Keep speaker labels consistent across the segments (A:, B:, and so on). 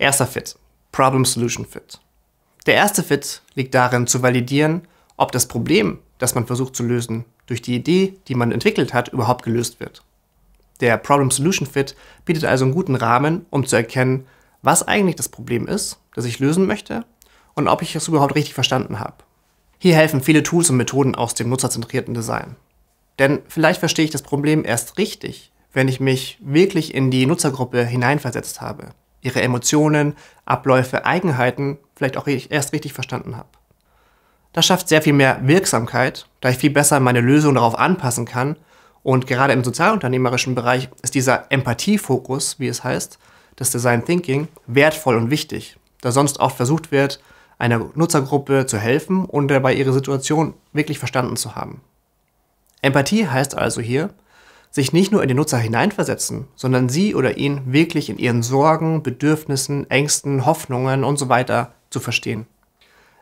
A: Erster Fit. Problem-Solution-Fit. Der erste Fit liegt darin zu validieren, ob das Problem, das man versucht zu lösen, durch die Idee, die man entwickelt hat, überhaupt gelöst wird. Der Problem-Solution-Fit bietet also einen guten Rahmen, um zu erkennen, was eigentlich das Problem ist, das ich lösen möchte und ob ich es überhaupt richtig verstanden habe. Hier helfen viele Tools und Methoden aus dem nutzerzentrierten Design. Denn vielleicht verstehe ich das Problem erst richtig, wenn ich mich wirklich in die Nutzergruppe hineinversetzt habe, ihre Emotionen, Abläufe, Eigenheiten vielleicht auch erst richtig verstanden habe. Das schafft sehr viel mehr Wirksamkeit, da ich viel besser meine Lösung darauf anpassen kann. Und gerade im sozialunternehmerischen Bereich ist dieser Empathiefokus, wie es heißt, das Design Thinking, wertvoll und wichtig, da sonst oft versucht wird, einer Nutzergruppe zu helfen und dabei ihre Situation wirklich verstanden zu haben. Empathie heißt also hier, sich nicht nur in den Nutzer hineinversetzen, sondern sie oder ihn wirklich in ihren Sorgen, Bedürfnissen, Ängsten, Hoffnungen und so weiter zu verstehen.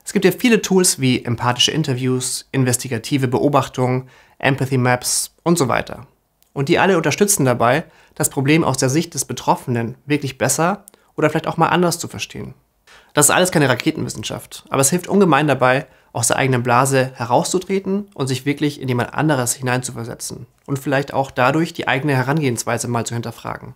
A: Es gibt ja viele Tools wie empathische Interviews, investigative Beobachtungen, Empathy Maps und so weiter. Und die alle unterstützen dabei, das Problem aus der Sicht des Betroffenen wirklich besser oder vielleicht auch mal anders zu verstehen. Das ist alles keine Raketenwissenschaft, aber es hilft ungemein dabei, aus der eigenen Blase herauszutreten und sich wirklich in jemand anderes hineinzuversetzen und vielleicht auch dadurch die eigene Herangehensweise mal zu hinterfragen.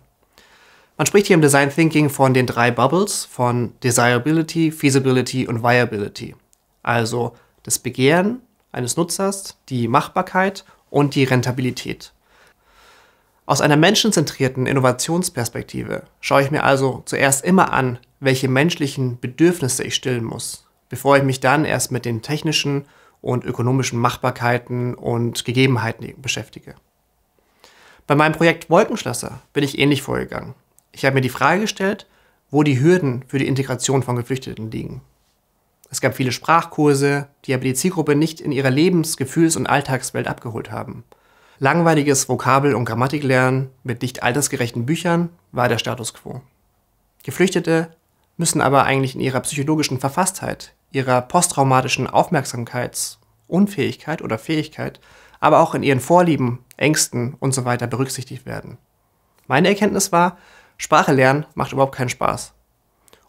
A: Man spricht hier im Design Thinking von den drei Bubbles von Desirability, Feasibility und Viability. Also das Begehren eines Nutzers, die Machbarkeit und die Rentabilität. Aus einer menschenzentrierten Innovationsperspektive schaue ich mir also zuerst immer an, welche menschlichen Bedürfnisse ich stillen muss, bevor ich mich dann erst mit den technischen und ökonomischen Machbarkeiten und Gegebenheiten beschäftige. Bei meinem Projekt Wolkenschlösser bin ich ähnlich vorgegangen. Ich habe mir die Frage gestellt, wo die Hürden für die Integration von Geflüchteten liegen. Es gab viele Sprachkurse, die aber die Zielgruppe nicht in ihrer Lebens-, Gefühls- und Alltagswelt abgeholt haben. Langweiliges Vokabel- und Grammatiklernen mit nicht altersgerechten Büchern war der Status quo. Geflüchtete müssen aber eigentlich in ihrer psychologischen Verfasstheit, ihrer posttraumatischen Aufmerksamkeitsunfähigkeit oder Fähigkeit, aber auch in ihren Vorlieben, Ängsten und so weiter berücksichtigt werden. Meine Erkenntnis war, Sprache lernen macht überhaupt keinen Spaß.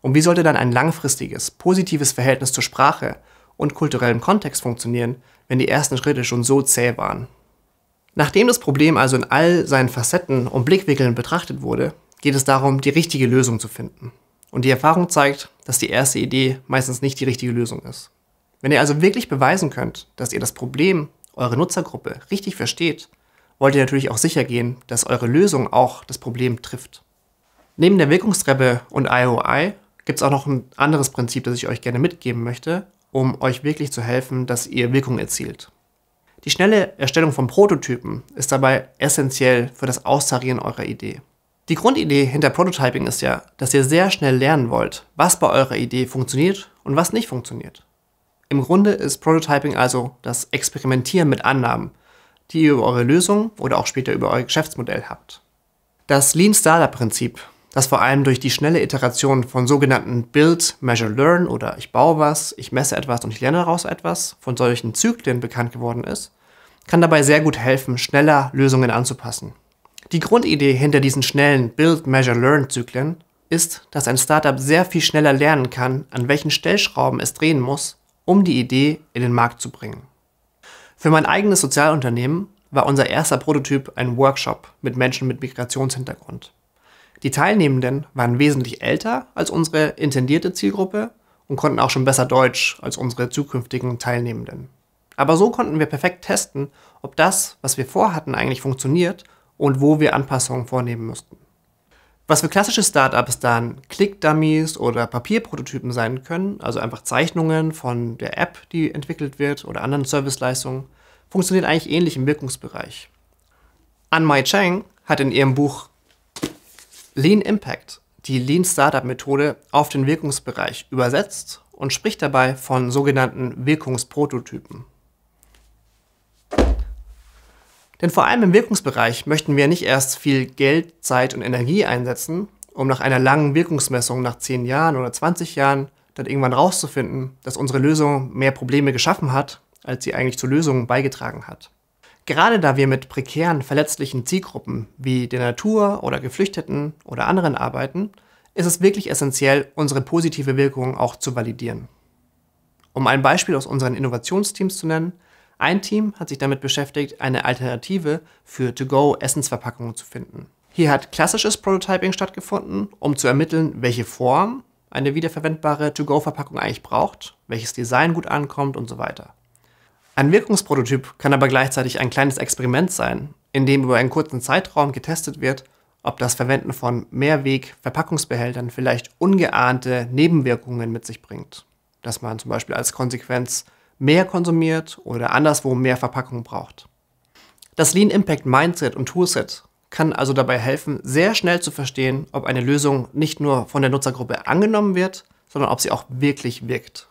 A: Und wie sollte dann ein langfristiges, positives Verhältnis zur Sprache und kulturellem Kontext funktionieren, wenn die ersten Schritte schon so zäh waren? Nachdem das Problem also in all seinen Facetten und Blickwinkeln betrachtet wurde, geht es darum, die richtige Lösung zu finden. Und die Erfahrung zeigt, dass die erste Idee meistens nicht die richtige Lösung ist. Wenn ihr also wirklich beweisen könnt, dass ihr das Problem, eure Nutzergruppe, richtig versteht, wollt ihr natürlich auch sicher gehen, dass eure Lösung auch das Problem trifft. Neben der Wirkungstreppe und IOI gibt es auch noch ein anderes Prinzip, das ich euch gerne mitgeben möchte, um euch wirklich zu helfen, dass ihr Wirkung erzielt. Die schnelle Erstellung von Prototypen ist dabei essentiell für das Austarieren eurer Idee. Die Grundidee hinter Prototyping ist ja, dass ihr sehr schnell lernen wollt, was bei eurer Idee funktioniert und was nicht funktioniert. Im Grunde ist Prototyping also das Experimentieren mit Annahmen, die ihr über eure Lösung oder auch später über euer Geschäftsmodell habt. Das Lean Startup Prinzip, das vor allem durch die schnelle Iteration von sogenannten Build, Measure, Learn oder ich baue was, ich messe etwas und ich lerne daraus etwas, von solchen Zyklen bekannt geworden ist, kann dabei sehr gut helfen, schneller Lösungen anzupassen die Grundidee hinter diesen schnellen Build, Measure, Learn Zyklen ist, dass ein Startup sehr viel schneller lernen kann, an welchen Stellschrauben es drehen muss, um die Idee in den Markt zu bringen. Für mein eigenes Sozialunternehmen war unser erster Prototyp ein Workshop mit Menschen mit Migrationshintergrund. Die Teilnehmenden waren wesentlich älter als unsere intendierte Zielgruppe und konnten auch schon besser Deutsch als unsere zukünftigen Teilnehmenden. Aber so konnten wir perfekt testen, ob das, was wir vorhatten, eigentlich funktioniert und wo wir Anpassungen vornehmen müssten. Was für klassische Startups dann Click-Dummies oder Papierprototypen sein können, also einfach Zeichnungen von der App, die entwickelt wird oder anderen Serviceleistungen, funktioniert eigentlich ähnlich im Wirkungsbereich. An Mai Chang hat in ihrem Buch Lean Impact die Lean Startup Methode auf den Wirkungsbereich übersetzt und spricht dabei von sogenannten Wirkungsprototypen. Denn vor allem im Wirkungsbereich möchten wir nicht erst viel Geld, Zeit und Energie einsetzen, um nach einer langen Wirkungsmessung nach 10 Jahren oder 20 Jahren dann irgendwann rauszufinden, dass unsere Lösung mehr Probleme geschaffen hat, als sie eigentlich zur Lösung beigetragen hat. Gerade da wir mit prekären, verletzlichen Zielgruppen wie der Natur oder Geflüchteten oder anderen arbeiten, ist es wirklich essentiell, unsere positive Wirkung auch zu validieren. Um ein Beispiel aus unseren Innovationsteams zu nennen, ein Team hat sich damit beschäftigt, eine Alternative für To-Go-Essensverpackungen zu finden. Hier hat klassisches Prototyping stattgefunden, um zu ermitteln, welche Form eine wiederverwendbare To-Go-Verpackung eigentlich braucht, welches Design gut ankommt und so weiter. Ein Wirkungsprototyp kann aber gleichzeitig ein kleines Experiment sein, in dem über einen kurzen Zeitraum getestet wird, ob das Verwenden von Mehrweg-Verpackungsbehältern vielleicht ungeahnte Nebenwirkungen mit sich bringt. Dass man zum Beispiel als Konsequenz mehr konsumiert oder anderswo mehr Verpackung braucht. Das Lean Impact Mindset und Toolset kann also dabei helfen, sehr schnell zu verstehen, ob eine Lösung nicht nur von der Nutzergruppe angenommen wird, sondern ob sie auch wirklich wirkt.